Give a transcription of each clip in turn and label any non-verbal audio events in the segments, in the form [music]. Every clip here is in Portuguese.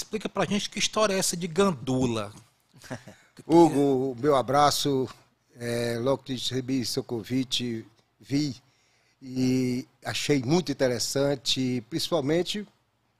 Explica pra gente que história é essa de gandula. [laughs] Hugo, meu abraço. É, logo que recebi seu convite, vi e achei muito interessante, principalmente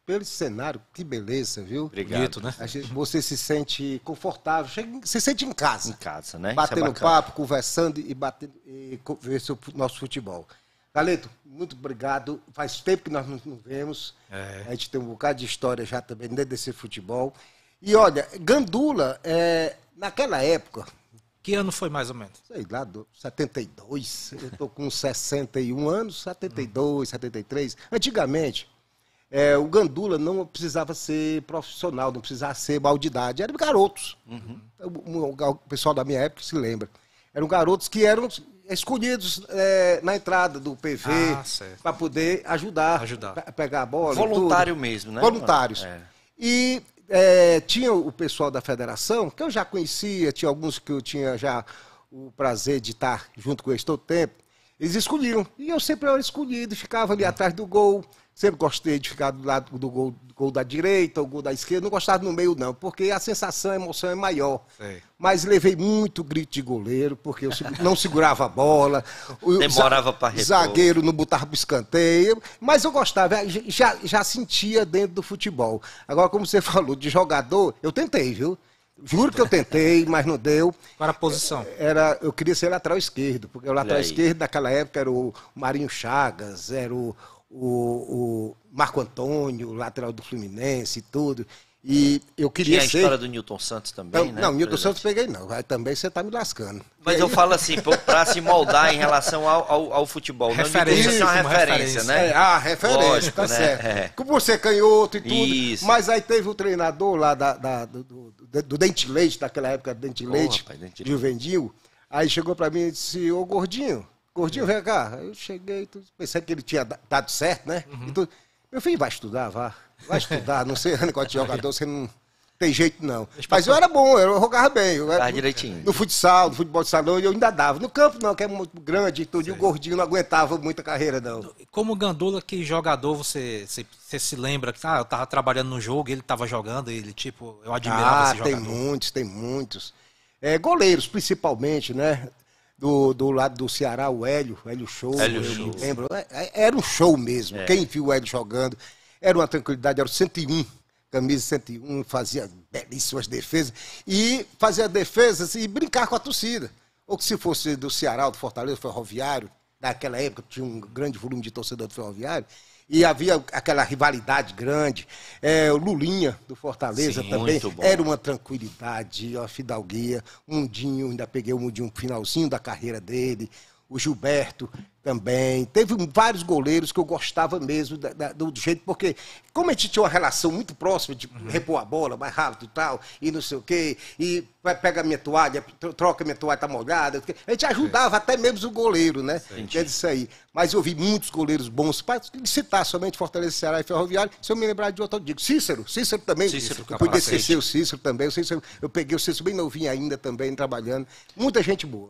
pelo cenário, que beleza, viu? Obrigado, né? você se sente confortável, se sente em casa. Em casa, né? É batendo é papo, conversando e batendo e o nosso futebol. Galeto, muito obrigado. Faz tempo que nós não nos vemos. É. A gente tem um bocado de história já também dentro desse futebol. E olha, Gandula, é, naquela época. Que ano foi mais ou menos? Sei lá, 72. Eu estou com 61 anos, 72, 73. Antigamente, é, o Gandula não precisava ser profissional, não precisava ser mal de idade. Eram garotos. Uhum. O, então, o, o pessoal da minha época se lembra. Eram garotos que eram escolhidos é, na entrada do PV ah, para poder ajudar, ajudar. pegar a bola. Voluntário mesmo, né? Voluntários. É. E é, tinha o pessoal da federação, que eu já conhecia, tinha alguns que eu tinha já o prazer de estar junto com eles todo tempo. Eles escolhiam. E eu sempre era escolhido, ficava ali atrás do gol. Sempre gostei de ficar do lado do gol, gol da direita, o gol da esquerda. Não gostava no meio, não, porque a sensação, a emoção é maior. Mas levei muito grito de goleiro, porque eu não segurava a bola. Demorava para repor. Zagueiro não botava para escanteio. Mas eu gostava, já, já sentia dentro do futebol. Agora, como você [laughs] falou, de jogador, eu tentei, viu? Juro que eu tentei, mas não deu. Para a posição? Era, eu queria ser lateral esquerdo, porque o lateral esquerdo daquela época era o Marinho Chagas, era o, o, o Marco Antônio, lateral do Fluminense e tudo. E eu queria Tinha a história do Newton Santos também, né? Não, Newton Santos peguei não. também você está me lascando. Mas aí... eu falo assim, para se moldar em relação ao, ao, ao futebol. Né? Referência, não, é uma referência, né? É, ah, referência, tá Lógico, tá né? certo. É. Como você canhoto e tudo. Isso. Mas aí teve o um treinador lá da, da do, do, do, Dente Leite, daquela época do Dente Leite, oh, rapaz, Aí chegou para mim e disse, ô Gordinho, Gordinho, é. vem cá. Aí eu cheguei, pensei que ele tinha dado certo, né? Uhum. E tudo. Meu filho, vai estudar, vá. Vai estudar, não sei, [laughs] né, de jogador, você não tem jeito não. Mas eu era bom, eu jogava bem. Eu era, direitinho. No futsal, no futebol de salão, eu ainda dava. No campo não, que é muito grande e tudo, e o gordinho não aguentava muita carreira não. Como gandola, que jogador você, você, você se lembra? Que, ah, eu tava trabalhando no jogo, ele tava jogando, ele tipo, eu admirava ah, esse jogador. tem muitos, tem muitos. É, goleiros, principalmente, né? do, do lado do Ceará, o Hélio, Hélio Show. Hélio Show. Lembro. É, é, era um show mesmo. É. Quem viu o Hélio jogando, era uma tranquilidade, era o 101. Camisa 101, fazia belíssimas defesas. E fazia defesas e brincar com a torcida. Ou que se fosse do Ceará, do Fortaleza, ferroviário, daquela época, tinha um grande volume de torcedor do ferroviário, e havia aquela rivalidade grande. É, o Lulinha, do Fortaleza, Sim, também. Era uma tranquilidade, uma fidalguia. Mundinho, ainda peguei o Mundinho finalzinho da carreira dele o Gilberto também. Teve vários goleiros que eu gostava mesmo da, da, do jeito, porque como a gente tinha uma relação muito próxima de uhum. repor a bola mais rápido e tal, e não sei o quê, e pega a minha toalha, troca a minha toalha, tá molhada. A gente ajudava Sim. É. até mesmo o goleiro, né? É isso aí. Mas eu vi muitos goleiros bons, para citar somente Fortaleza, Ceará e Ferroviário, se eu me lembrar de outro, eu digo Cícero, Cícero também. Cícero, eu podia esquecer o Cícero também. O Cícero, eu peguei o Cícero bem novinho ainda também, trabalhando. Muita gente boa.